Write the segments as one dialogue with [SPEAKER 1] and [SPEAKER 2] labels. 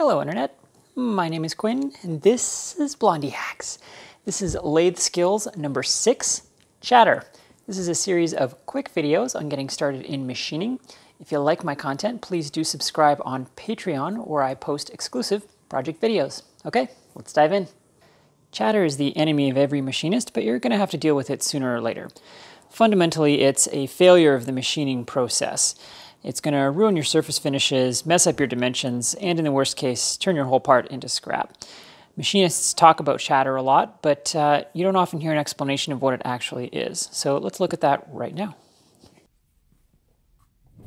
[SPEAKER 1] Hello Internet, my name is Quinn and this is Blondie Hacks. This is Lathe Skills number six, Chatter. This is a series of quick videos on getting started in machining. If you like my content, please do subscribe on Patreon where I post exclusive project videos. Okay, let's dive in. Chatter is the enemy of every machinist, but you're gonna have to deal with it sooner or later. Fundamentally, it's a failure of the machining process. It's going to ruin your surface finishes, mess up your dimensions, and in the worst case, turn your whole part into scrap. Machinists talk about shatter a lot, but uh, you don't often hear an explanation of what it actually is. So let's look at that right now.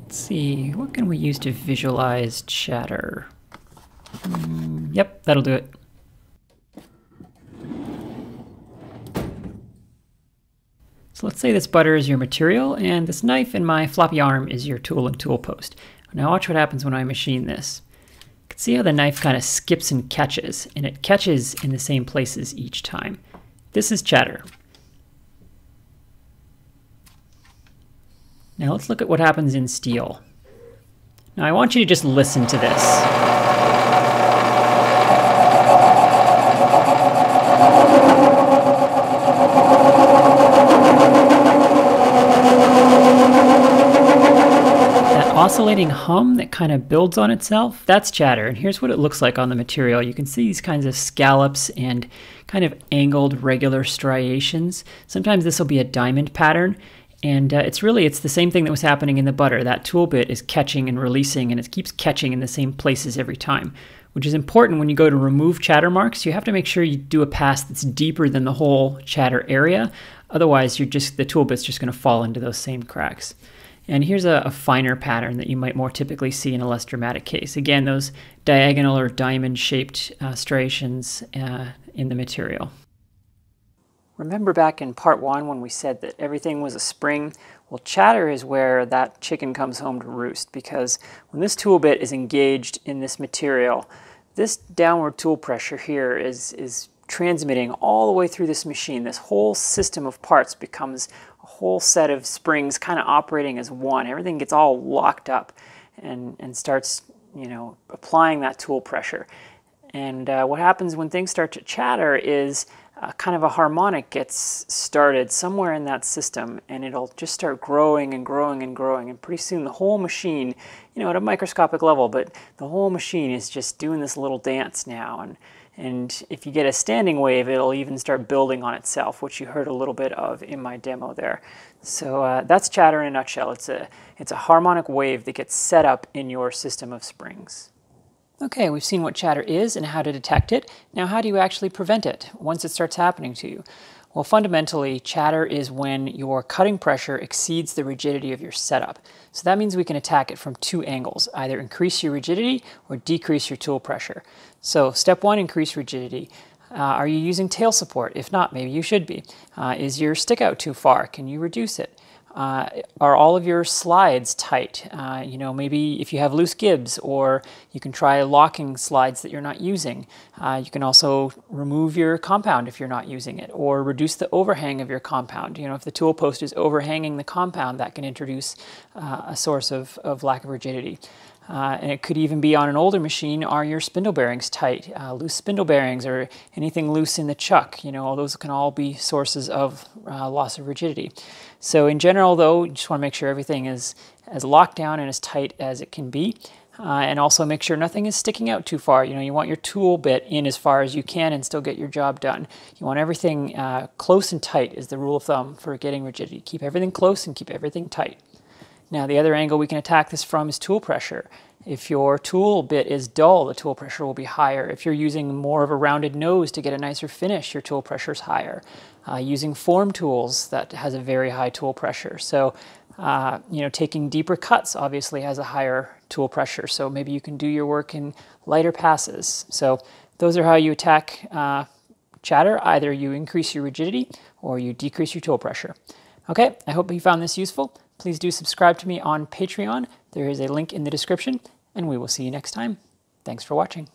[SPEAKER 1] Let's see, what can we use to visualize shatter? Mm, yep, that'll do it. So let's say this butter is your material and this knife and my floppy arm is your tool and tool post. Now watch what happens when I machine this. You can see how the knife kind of skips and catches, and it catches in the same places each time. This is chatter. Now let's look at what happens in steel. Now I want you to just listen to this. oscillating hum that kind of builds on itself, that's chatter. And here's what it looks like on the material. You can see these kinds of scallops and kind of angled regular striations. Sometimes this will be a diamond pattern. And uh, it's really, it's the same thing that was happening in the butter. That tool bit is catching and releasing and it keeps catching in the same places every time, which is important when you go to remove chatter marks. You have to make sure you do a pass that's deeper than the whole chatter area. Otherwise, you're just, the tool bit's just gonna fall into those same cracks. And here's a, a, finer pattern that you might more typically see in a less dramatic case. Again, those diagonal or diamond-shaped uh, striations uh, in the material. Remember back in part one when we said that everything was a spring? Well, chatter is where that chicken comes home to roost because when this tool bit is engaged in this material, this downward tool pressure here is, is transmitting all the way through this machine. This whole system of parts becomes a whole set of springs kind of operating as one. Everything gets all locked up and, and starts, you know, applying that tool pressure. And uh, what happens when things start to chatter is uh, kind of a harmonic gets started somewhere in that system and it'll just start growing and growing and growing and pretty soon the whole machine, you know, at a microscopic level, but the whole machine is just doing this little dance now and and if you get a standing wave, it'll even start building on itself, which you heard a little bit of in my demo there. So uh, that's chatter in a nutshell. It's a, it's a harmonic wave that gets set up in your system of springs. Okay, we've seen what chatter is and how to detect it. Now how do you actually prevent it once it starts happening to you? Well, fundamentally, chatter is when your cutting pressure exceeds the rigidity of your setup. So that means we can attack it from two angles, either increase your rigidity or decrease your tool pressure. So step one, increase rigidity. Uh, are you using tail support? If not, maybe you should be. Uh, is your stick out too far? Can you reduce it? Uh, are all of your slides tight? Uh, you know, maybe if you have loose gibs, or you can try locking slides that you're not using. Uh, you can also remove your compound if you're not using it, or reduce the overhang of your compound. You know, if the tool post is overhanging the compound, that can introduce uh, a source of, of lack of rigidity uh, and it could even be on an older machine, are your spindle bearings tight? Uh, loose spindle bearings or anything loose in the chuck, you know, all those can all be sources of uh, loss of rigidity. So in general though, you just wanna make sure everything is as locked down and as tight as it can be. Uh, and also make sure nothing is sticking out too far. You know, you want your tool bit in as far as you can and still get your job done. You want everything uh, close and tight is the rule of thumb for getting rigidity. Keep everything close and keep everything tight. Now the other angle we can attack this from is tool pressure. If your tool bit is dull, the tool pressure will be higher. If you're using more of a rounded nose to get a nicer finish, your tool pressure is higher. Uh, using form tools, that has a very high tool pressure. So, uh, you know, taking deeper cuts obviously has a higher tool pressure. So maybe you can do your work in lighter passes. So those are how you attack uh, chatter. Either you increase your rigidity or you decrease your tool pressure. Okay, I hope you found this useful. Please do subscribe to me on Patreon. There is a link in the description, and we will see you next time. Thanks for watching.